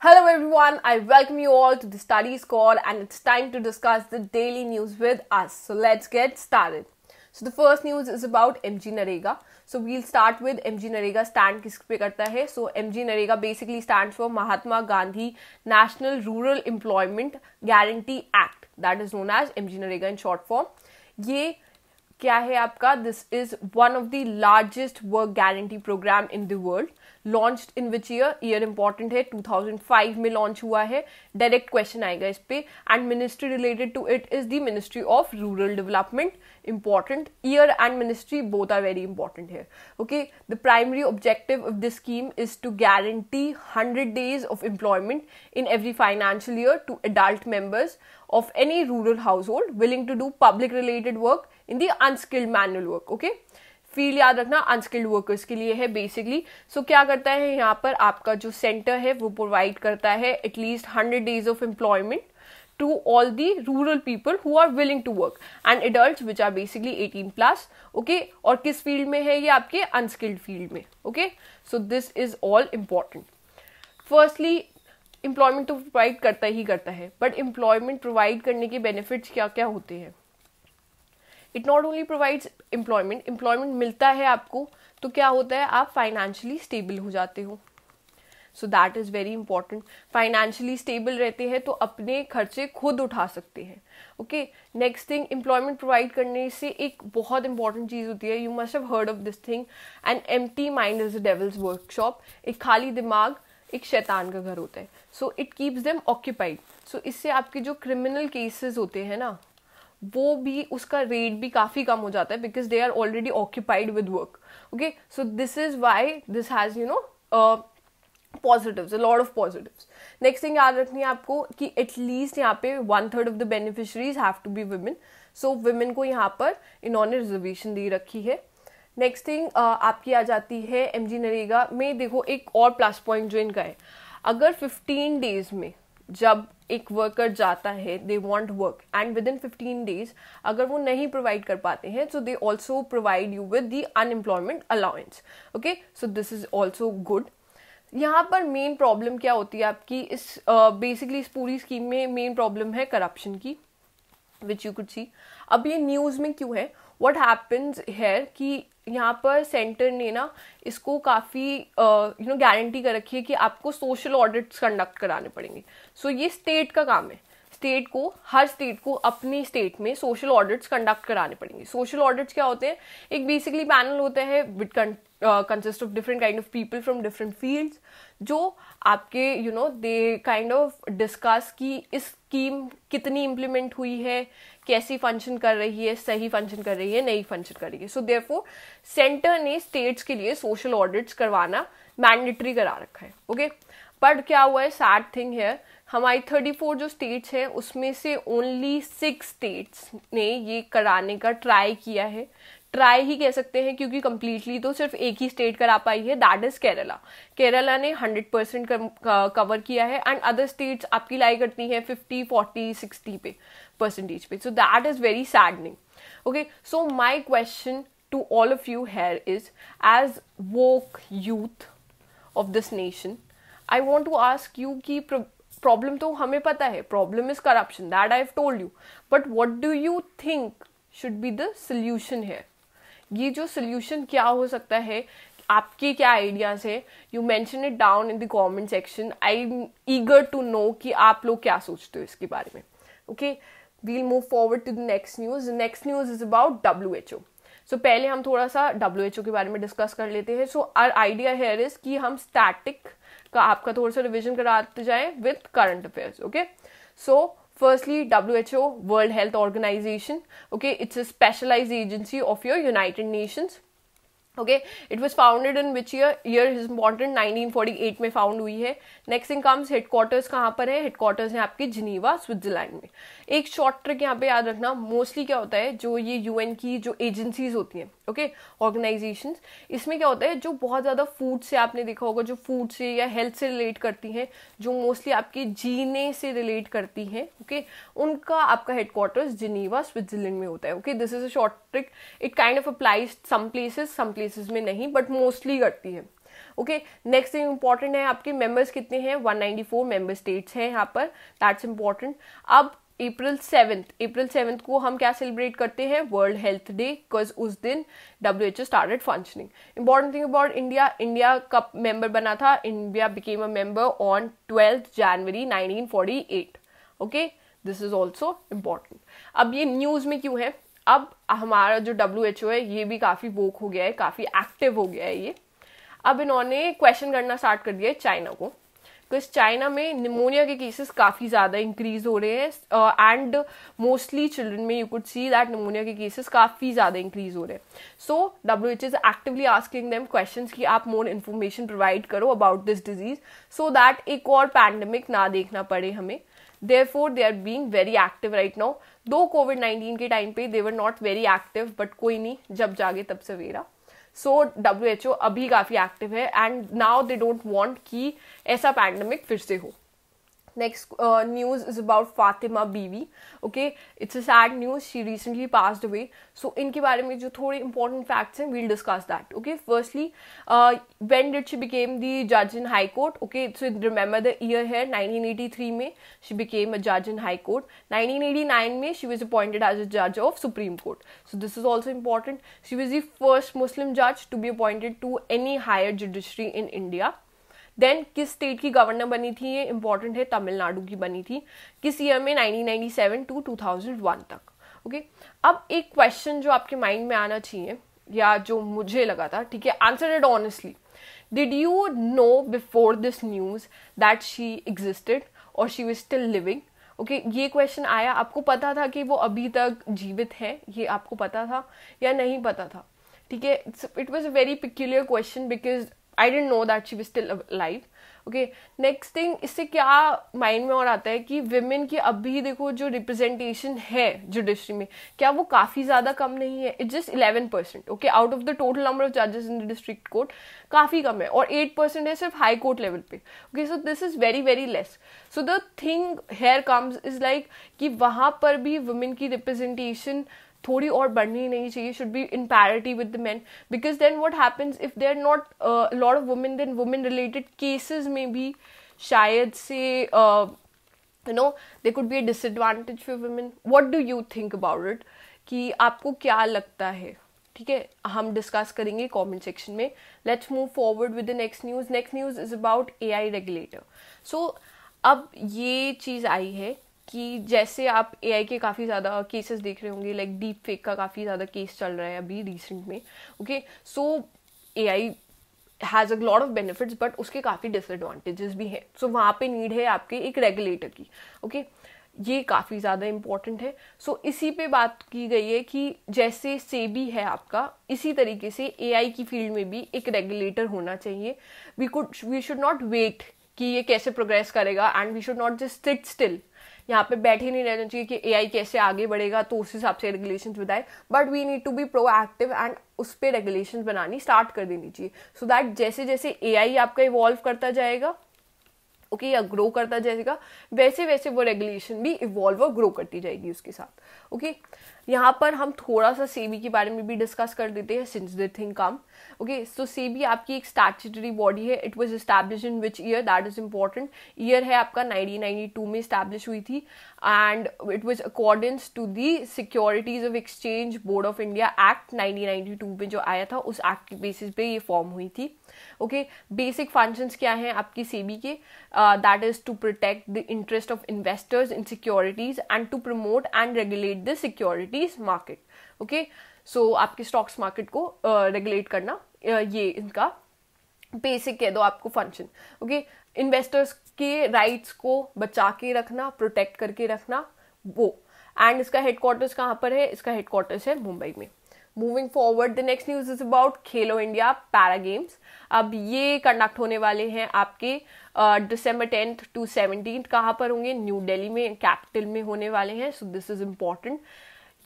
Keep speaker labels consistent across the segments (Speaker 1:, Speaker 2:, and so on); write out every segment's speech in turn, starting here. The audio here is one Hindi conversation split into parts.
Speaker 1: Hello everyone, I welcome you all to the studies call and it's time to discuss the daily news with us. So let's get started. So the first news is about MG Narega. So we'll start with MG Narega stand किस So MG Narega basically stands for Mahatma Gandhi National Rural Employment Guarantee Act that is known as MG Narega in short form. क्या है आपका this is one of the largest work guarantee programme in the world launch in which year year important है 2005 में लॉन्च हुआ है डायरेक्ट क्वेश्चन आएगा इस पे and ministry related to it is the ministry of rural development important. Year and ministry both are very important here. Okay, the primary objective of this scheme is to guarantee 100 days of employment in every financial year to adult members of any rural household willing to do public related work in the unskilled manual work. Okay. Feel याद रखना अनस्किल्ड वर्कर्स के लिए है बेसिकली सो so, क्या करता है यहाँ पर आपका जो सेंटर है वो प्रोवाइड करता है at least hundred days of employment to all the rural people who are willing to work and adults which are basically 18 plus okay और kis field mein hai ye aapke unskilled field mein okay so this is all important firstly employment to provide karta hi karta hai but employment provide karne ke benefits kya kya hote hain it not only provides employment employment मिलता है आपको तो क्या होता है आप फाइनेंशियली स्टेबल हो जाते हो so that is very important financially stable रहते हैं तो अपने खर्चे खुद उठा सकते हैं okay next thing employment provide करने से एक बहुत इंपॉर्टेंट चीज़ होती है you must have heard of this thing an empty mind is a devil's workshop एक खाली दिमाग एक शैतान का घर होता है so it keeps them occupied so इससे आपके जो क्रिमिनल केसेस होते हैं ना वो भी उसका रेट भी काफ़ी कम हो जाता है because they are already occupied with work okay so this is why this has you know positives lot of positives next thing याद रखनी है आपको कि एटलीस्ट यहाँ पे one third of the beneficiaries have to be women so women को यहाँ पर इन्होंने रिजर्वेशन दी रखी है नेक्स्ट थिंग आपकी आ जाती है एम जी नरेगा में देखो एक और प्लस पॉइंट जो इनका है अगर फिफ्टीन डेज में जब एक वर्कर जाता है they want work and within fifteen days अगर वो नहीं प्रोवाइड कर पाते हैं so they also provide you with the unemployment allowance okay so this is also good यहाँ पर मेन प्रॉब्लम क्या होती है आपकी इस बेसिकली uh, इस पूरी स्कीम में मेन प्रॉब्लम है करप्शन की विच यू कुड सी अब ये न्यूज़ में क्यों है वट हैपन्स है कि यहाँ पर सेंटर ने ना इसको काफ़ी यू नो गारंटी कर रखी है कि आपको सोशल ऑडिट्स कंडक्ट कराने पड़ेंगे सो so, ये स्टेट का काम है स्टेट को हर स्टेट को अपनी स्टेट में सोशल ऑडिट्स कंडक्ट कराने पड़ेंगे सोशल ऑडिट्स क्या होते हैं एक बेसिकली पैनल होता है with consist of different kind of people from different fields जो आपके you know they kind of discuss कि इस स्कीम कितनी इम्प्लीमेंट हुई है कैसी फंक्शन कर रही है सही फंक्शन कर रही है नई फंक्शन कर रही है सो देयरफॉर सेंटर ने स्टेट्स के लिए सोशल ऑडिट्स करवाना मैंडेटरी करा रखा है ओके okay? बट क्या हुआ है सैड थिंग है हमारी थर्टी फोर जो स्टेट्स हैं उसमें से ओनली सिक्स स्टेट्स ने ये कराने का ट्राई किया है ट्राई ही कह सकते हैं क्योंकि कम्प्लीटली तो सिर्फ एक ही स्टेट करा पाई है दैट इज केरला केरला ने हंड्रेड परसेंट कवर किया है एंड अदर स्टेट्स आपकी लाई करती हैं फिफ्टी फोर्टी सिक्सटी पे परसेंटेज पे so that is very saddening okay so my question to all of you here is as woke youth of this nation I want to ask you की प्रॉब्लम तो हमें पता है problem is corruption that I have told you but what do you think should be the solution है ये जो सोल्यूशन क्या हो सकता है आपके क्या आइडियाज है you mention it down in the comment section I am eager to know कि आप लोग क्या सोचते हो इसके बारे में okay we'll move forward to the next news next news is about W H O so पहले हम थोड़ा सा डब्ल्यू एच ओ के बारे में डिस्कस कर लेते हैं so our idea here is कि हम स्टैटिक का आपका थोड़ा सा रिविजन कराते जाए with current affairs okay so Firstly, WHO, World Health Organization. Okay, it's a specialized agency of your United Nations. Okay it was founded in which year year is important eight में फाउंड हुई है नेक्स्ट थिंग कम्स हेडक्वार्टर्स कहाँ पर है हेडक्वार्टर्स है आपके जिनीवा स्विट्जरलैंड में एक शॉर्ट ट्रिक यहाँ पे याद रखना मोस्टली क्या होता है जो ये यू एन की जो एजेंसीज होती हैं ओके ऑर्गेनाइजेशन इसमें क्या होता है जो बहुत ज़्यादा फूड से आपने देखा होगा जो फूड से या हेल्थ से रिलेट करती हैं जो मोस्टली आपके जीने से रिलेट करती हैं ओके okay? उनका आपका हेडक्वार्टर्स जिनीवा स्विट्जरलैंड में होता है okay this is a short trick it kind of applies some places some place cases में नहीं बट मोस्टली करती है ओके नेक्स्ट थिंग इंपॉर्टेंट है आपके मेंबर्स कितने हैं 194 मेंबर स्टेट्स हैं यहाँ पर दैट्स इंपॉर्टेंट अब अप्रैल सेवेंथ अप्रैल सेवेंथ को हम क्या सेलिब्रेट करते हैं वर्ल्ड हेल्थ डे बिकॉज उस दिन W H O started functioning important thing about India India का मेंबर बना था India became a member on twelfth January nineteen forty eight okay this is also important अब ये न्यूज़ में क्यों है अब हमारा जो डब्ल्यू एच ओ है ये भी काफ़ी वोक हो गया है काफ़ी एक्टिव हो गया है ये अब इन्होंने क्वेश्चन करना स्टार्ट कर दिया है चाइना को बिकॉज चाइना में निमोनिया के केसेस काफ़ी ज़्यादा इंक्रीज हो रहे हैं एंड मोस्टली चिल्ड्रन में you could see that pneumonia के केसेस काफ़ी ज़्यादा इंक्रीज हो रहे हैं so W H is actively asking them question की आप मोर इन्फॉर्मेशन प्रोवाइड करो about this disease so that एक और पैंडमिक ना देखना पड़े हमें therefore they are being very active right now though Covid nineteen के टाइम पे they were not very active but कोई नहीं जब जागे तब सवेरा सो डब्ल्यू एच ओ अभी काफ़ी एक्टिव है and now they don't want कि ऐसा पैंडमिक फिर से हो next uh, news is about Fatima Bibi. Okay, it's a sad news. She recently passed away. So, in the important facts, hai, we'll discuss that. Okay, firstly, uh, when did she become the judge in High Court? Okay, so remember the year here, 1983, mein, she became a judge in High Court. 1989, mein, she was appointed as a judge of Supreme Court. So, this is also important. She was the first Muslim judge to be appointed to any higher judiciary in India. Then किस स्टेट की गवर्नर बनी थी ये इंपॉर्टेंट है तमिलनाडु की बनी थी किस ईयर में 1997 टू 2001 तक ओके okay? अब एक क्वेश्चन जो आपके माइंड में आना चाहिए या जो मुझे लगा था ठीक है answer it honestly did you know before this news that she existed और she was still living okay okay, ये क्वेश्चन आया आपको पता था कि वो अभी तक जीवित है ये आपको पता था या नहीं पता था ठीक है it was a very peculiar question because I didn't know that she we still life okay next thing इससे क्या माइंड में और आता है कि वेमेन की अब भी देखो जो रिप्रेजेंटेशन है जुडिशरी में क्या वो काफ़ी ज़्यादा कम नहीं है it's just eleven percent okay out of the total number of जजेस इन द डिस्ट्रिक्ट कोर्ट काफ़ी कम है और एट परसेंट है सिर्फ हाई कोर्ट लेवल पे okay so this is very very less so the thing here comes is like कि वहाँ पर भी वुमेन की रिप्रेजेंटेशन थोड़ी और बढ़नी नहीं चाहिए should be in parity with the man because then what happens if there not lot of women then women related cases में भी शायद से you know they could be a disadvantage for women what do you think about it कि आपको क्या लगता है ठीक है हम डिस्कस करेंगे कमेंट सेक्शन में let's move forward with the next news next news is about AI regulator so अब ये चीज़ आई है कि जैसे आप ए के काफ़ी ज़्यादा केसेस देख रहे होंगे लाइक डीप फेक का काफ़ी ज़्यादा केस चल रहा है अभी रिसेंट में okay so AI has a lot of benefits but उसके काफ़ी डिसएडवांटेजेस भी हैं सो so, वहाँ पे नीड है आपके एक रेगुलेटर की ओके okay? ये काफ़ी ज़्यादा इम्पॉर्टेंट है सो so, इसी पे बात की गई है कि जैसे सेबी है आपका इसी तरीके से ए की फील्ड में भी एक रेगुलेटर होना चाहिए we could we should not wait कि ये कैसे प्रोग्रेस करेगा and we should not just sit still यहाँ पे बैठे नहीं रहना चाहिए कि ए कैसे आगे बढ़ेगा तो उस हिसाब से रेगुलेशन बताए but we need to be proactive and उस पर रेगुलेशन बनानी स्टार्ट कर देनी चाहिए सो दैट जैसे जैसे ए आपका इवॉल्व करता जाएगा ओके okay, या ग्रो करता जाएगा वैसे वैसे वो रेगुलेशन भी इवॉल्व और ग्रो करती जाएगी उसके साथ ओके okay? यहाँ पर हम थोड़ा सा सेबी के बारे में भी डिस्कस कर देते हैं since the thing come okay so SEBI आपकी एक स्टैचुटरी बॉडी है it was establish in which year that is important year है आपका 1992 में इस्टेब्लिश हुई थी and it was according to the securities of exchange board of India act two में जो आया था उस एक्ट के बेसिस पे ये फॉर्म हुई थी ओके बेसिक फंक्शंस क्या हैं आपकी सेबी के that is to protect the interest of investors in securities and to promote and regulate the security this market okay so आपके स्टॉक्स मार्केट को रेगुलेट uh, करना uh, ये इनका बेसिक कह दो आपको फंक्शन ओके इन्वेस्टर्स के राइट्स को बचा के रखना प्रोटेक्ट करके रखना वो एंड इसका हेडक्वार्टर्स कहाँ पर है इसका हेडक्वार्टर्स है मुंबई में moving forward the next news is about Khelo India para games अब ये कंडक्ट होने वाले हैं आपके डिसम्बर टेंथ टू सेवनटीन कहाँ पर होंगे न्यू दिल्ली में कैपिटल में होने वाले हैं सो दिस इज इम्पॉर्टेंट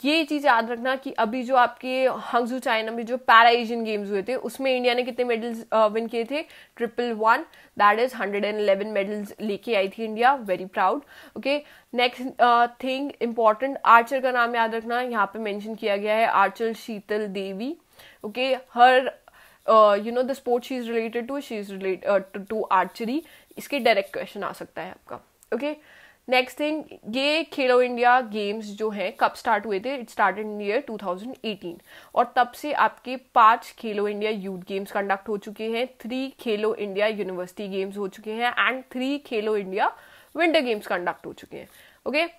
Speaker 1: ये चीज़ याद रखना कि अभी जो आपके हंगजू चाइना में जो पैरा एशियन गेम्स हुए थे उसमें इंडिया ने कितने मेडल्स विन किए थे triple one that is hundred and eleven medals लेके आई थी India very proud okay next thing important archer का नाम याद रखना यहाँ पे मेंशन किया गया है archer Sheetal Devi okay okay? Her you know the sport she is related to she is related to archery इसके डायरेक्ट क्वेश्चन आ सकता है आपका ओके okay? नेक्स्ट थिंग ये खेलो इंडिया गेम्स जो हैं कब स्टार्ट हुए थे इट स्टार्ट इन ईयर 2018 और तब से आपके पांच खेलो इंडिया यूथ गेम्स कंडक्ट हो चुके हैं three Khelo India university games हो चुके हैं and three Khelo India winter games conduct हो चुके हैं ओके okay?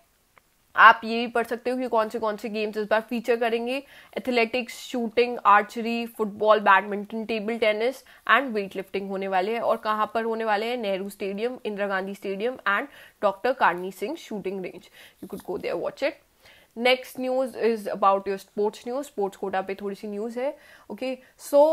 Speaker 1: आप ये भी पढ़ सकते हो कि कौन से कौन से गेम्स इस बार फीचर करेंगे athletics shooting archery football badminton table tennis and weightlifting होने वाले हैं और कहाँ पर होने वाले हैं Nehru stadium Indira Gandhi stadium and doctor Karni Singh shooting range you could go there watch it next news is about your sports news sports quota पे थोड़ी सी न्यूज है okay so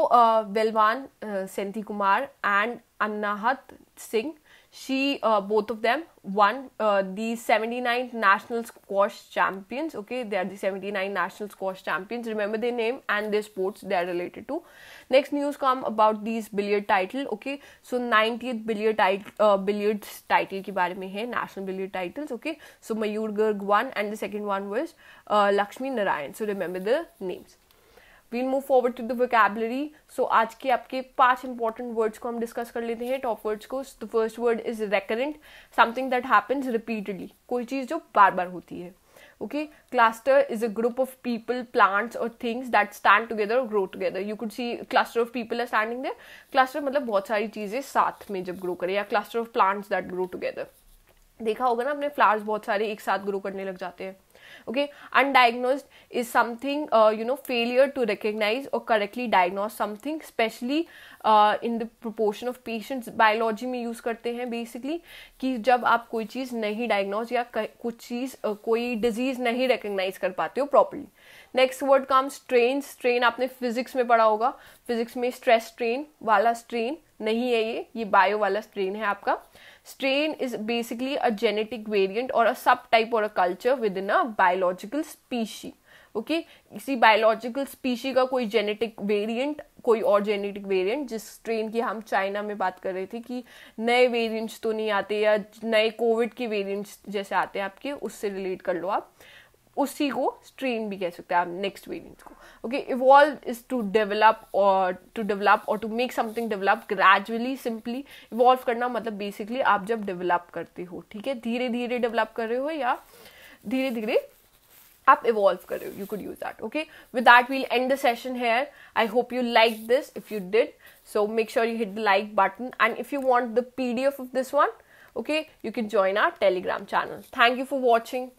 Speaker 1: Velavan Senthil Kumar and Anahat Singh she uh, both of them won uh, the 79 national squash champions okay they are the 79 national squash champions remember their name and their sports they are related to next news come about these billiard title okay so 90th billiard title uh, billiards title ke bare mein hai national billiard titles okay so mayur garg won and the second one was uh, lakshmi narayan so remember the names we'll move forward to the vocabulary so आज के आपके पांच इंपॉर्टेंट वर्ड्स को हम डिस्कस कर लेते हैं टॉप वर्ड्स को the first word is recurrent something that happens repeatedly कोई चीज जो बार बार होती है okay cluster is a group of people plants और थिंग्स दैट स्टैंड टुगेदर और grow together you could see cluster of people are standing there cluster मतलब बहुत सारी चीजें साथ में जब ग्रो करें या cluster of plants that grow together देखा होगा ना अपने फ्लावर्स बहुत सारे एक साथ ग्रो करने लग जाते हैं okay undiagnosed is something uh, you know failure to recognize or correctly diagnose something especially uh, in the proportion of patients biology में use करते हैं basically कि जब आप कोई चीज़ नहीं diagnose या कुछ चीज़ uh, कोई disease नहीं recognize कर पाते हो properly next word comes strain strain आपने physics में पढ़ा होगा physics में stress strain वाला strain नहीं है ये ये बायो वाला strain है आपका Strain is basically a genetic variant or a subtype or a culture within a biological species. Okay इसी किसी बायोलॉजिकल स्पीशी का कोई जेनेटिक वेरिएंट कोई और जेनेटिक वेरिएंट जिस स्ट्रेन की हम चाइना में बात कर रहे थे कि नए वेरिएंट्स तो नहीं आते या नए कोविड के वेरिएंट्स जैसे आते हैं आपके उससे रिलेट कर लो आप उसी को स्ट्रेन भी कह सकते हैं आप नेक्स्ट वेरियंट को okay evolve is to develop और टू डेवलप और to make something develop gradually simply evolve करना मतलब बेसिकली आप जब डेवलप करते हो ठीक है धीरे धीरे डेवलप कर रहे हो या धीरे धीरे आप इवॉल्व कर रहे हो you could use that okay with that we'll end the session here I hope you like this if you did so make sure you hit the like button and if you want the P D F of this one okay you can join our Telegram channel thank you for watching